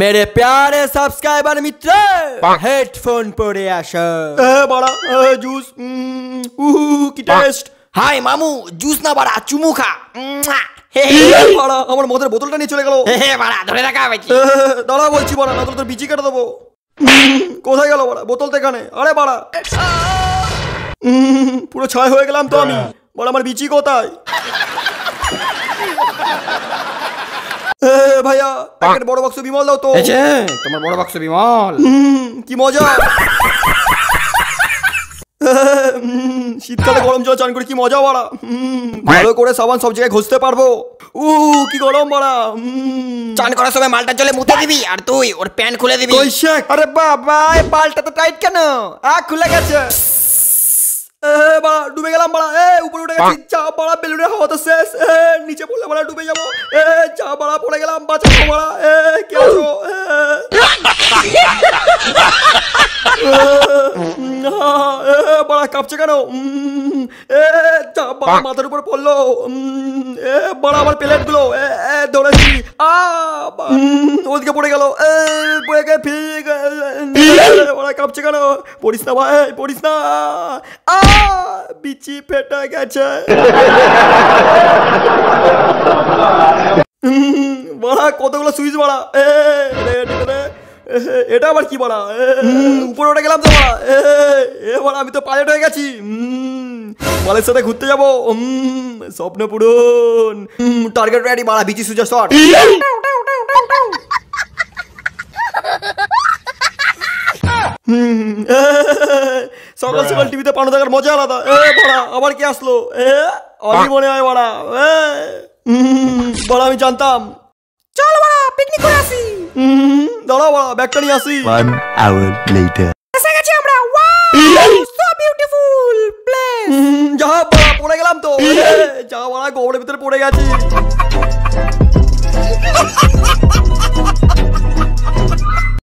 মেরে প্যারে সাবস্ক্রাইবার मित्र হেডফোন পরে আসো এ বড়া জুস উহু কি টেস্ট হাই মামু জুস না বাড়া চুমু খা বাড়া আমার মদের বোতলটা নিয়ে চলে গেল হে বাড়া ধরে রাখা বেচি দাঁড়া বলছি বড়া না তোর বিচি কেটে দেবো কোথায় গেল বড়া বোতল এখানে আরে বাড়া পুরো ছয় হয়ে গেলাম তো আমি বড় আমার বিচি কোথায় ভাইয়া প্যাকেট বড় বাক্স বিমল দাও তো তোমার বড় বাক্স বিমল কি মজা শীতকালে গরম জল চান করে কি মজা বাড়া ভালো করে সাবান সব জায়গায় ঘষতে পারবো উ কি গরম বাড়া চান করার সময় মালটা জলে মুতে দিবি আর তুই ওর প্যান্ট খুলে দিবি আরে বাবা পাল্টা তো টাইট কেন আ খুলে গেছে পনেরো টাকা চা পাড়া বেলুনের হাওয়া তো শেষ নিচে পড়লে মারা ডুবে যাবো চা পাড়া পড়ে গেলাম বাঁচাবো মারা কে আছো কাঁপছে কেন এ বাড়া মাথার উপর পড়লো এ বাড়া আমার প্লেট গুলো দৌড়াচ্ছি আ ওদিকে পড়ে গেল পড়ে গে ফিক ওরা কাঁপছে কেন পড়িস না ভাই পড়িস না পিচি ফেটে গেছে বাড়া কতগুলো সুইচ বাড়া এ এটা আবার কি বাড়া উপরে ওটা গেলাম তো বাড়া এ বাড়া আমি তো পাইলট হয়ে গেছি মালের সাথে ঘুরতে যাবো স্বপ্ন পূরণ টার্গেট রেডি বাড়া বিচি সুজা শট সকাল সকাল টিভিতে হ্যাঁ। পানো থাকার মজা আলাদা এ বড়া আবার কে আসলো এ আমি মনে হয় বড়া এ বড়া আমি জানতাম চল বড়া পিকনিক করে আসি দাঁড়া বড়া ব্যাগটা নিয়ে আসি ওয়ান আওয়ার লেটার এসে গেছি আমরা ওয়াও সো বিউটিফুল প্লেস যা বড়া পড়ে গেলাম তো যা বড়া গোবরের ভিতরে পড়ে গেছি